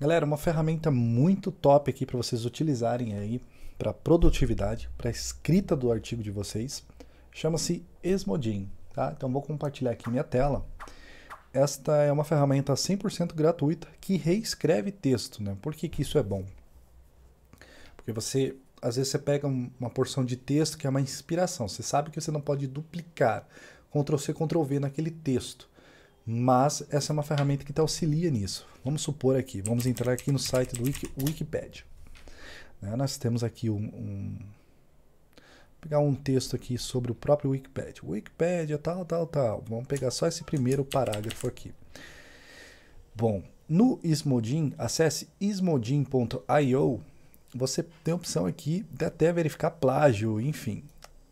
Galera, uma ferramenta muito top aqui para vocês utilizarem aí para produtividade, para escrita do artigo de vocês, chama-se Esmodin, tá? Então vou compartilhar aqui minha tela. Esta é uma ferramenta 100% gratuita que reescreve texto, né? Por que, que isso é bom? Porque você, às vezes você pega uma porção de texto que é uma inspiração, você sabe que você não pode duplicar, Ctrl C, Ctrl V naquele texto mas essa é uma ferramenta que te auxilia nisso. Vamos supor aqui, vamos entrar aqui no site do Wiki, Wikipedia. Né? Nós temos aqui um, um pegar um texto aqui sobre o próprio Wikipedia. Wikipedia, tal, tal, tal. Vamos pegar só esse primeiro parágrafo aqui. Bom, no Ismodin, acesse ismodin.io. Você tem a opção aqui de até verificar plágio, enfim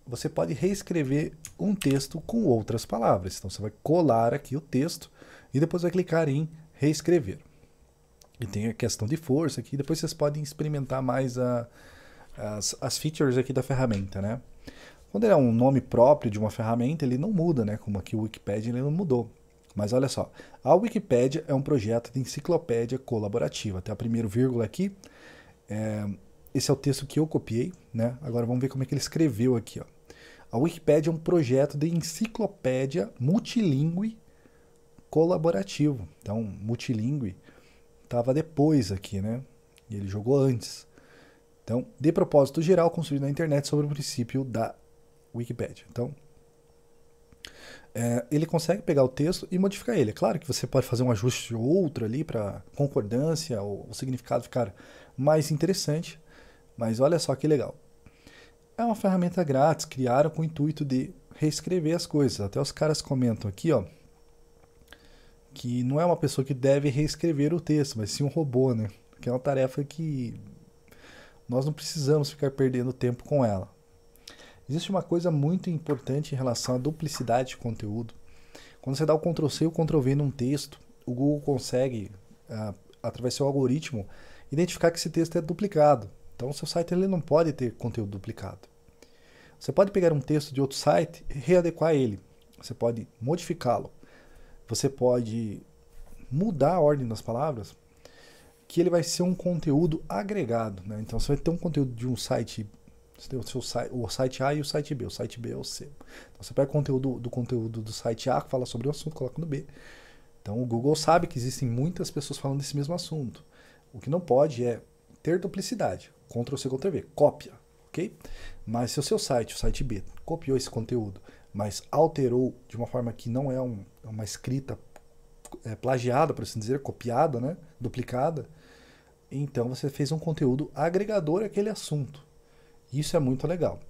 você pode reescrever um texto com outras palavras. Então você vai colar aqui o texto e depois vai clicar em reescrever. E tem a questão de força aqui, depois vocês podem experimentar mais a, as, as features aqui da ferramenta, né? Quando ele é um nome próprio de uma ferramenta, ele não muda, né? Como aqui o Wikipedia, ele não mudou. Mas olha só, a Wikipedia é um projeto de enciclopédia colaborativa. Até a primeira vírgula aqui, é, esse é o texto que eu copiei, né? Agora vamos ver como é que ele escreveu aqui, ó. A Wikipédia é um projeto de enciclopédia multilingue colaborativo. Então, multilingue estava depois aqui, né? E ele jogou antes. Então, de propósito geral, construído na internet sobre o princípio da Wikipédia. Então, é, ele consegue pegar o texto e modificar ele. É claro que você pode fazer um ajuste ou outro ali para concordância ou o significado ficar mais interessante. Mas olha só que legal é uma ferramenta grátis, criaram com o intuito de reescrever as coisas. Até os caras comentam aqui, ó, que não é uma pessoa que deve reescrever o texto, mas sim um robô, né? Que é uma tarefa que nós não precisamos ficar perdendo tempo com ela. Existe uma coisa muito importante em relação à duplicidade de conteúdo. Quando você dá o Ctrl C ou o Ctrl V num texto, o Google consegue, ah, através do seu algoritmo, identificar que esse texto é duplicado. Então, seu site ele não pode ter conteúdo duplicado. Você pode pegar um texto de outro site e readequar ele. Você pode modificá-lo. Você pode mudar a ordem das palavras, que ele vai ser um conteúdo agregado. Né? Então você vai ter um conteúdo de um site. Você tem o, seu site, o site A e o site B. O site B é o C. Então você pega o conteúdo do conteúdo do site A, fala sobre o assunto, coloca no B. Então o Google sabe que existem muitas pessoas falando desse mesmo assunto. O que não pode é ter duplicidade. Ctrl C, Ctrl V, cópia ok? Mas se o seu site, o site B, copiou esse conteúdo, mas alterou de uma forma que não é um, é uma escrita é, plagiada, por assim dizer, copiada, né? duplicada, então você fez um conteúdo agregador àquele assunto. Isso é muito legal.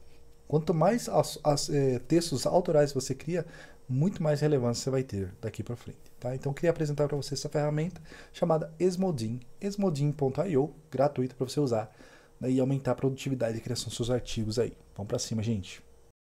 Quanto mais as, as, é, textos autorais você cria, muito mais relevância você vai ter daqui para frente. Tá? Então, eu queria apresentar para você essa ferramenta chamada Esmodin, esmodin.io, gratuito para você usar né, e aumentar a produtividade e a criação dos seus artigos aí. Vamos para cima, gente.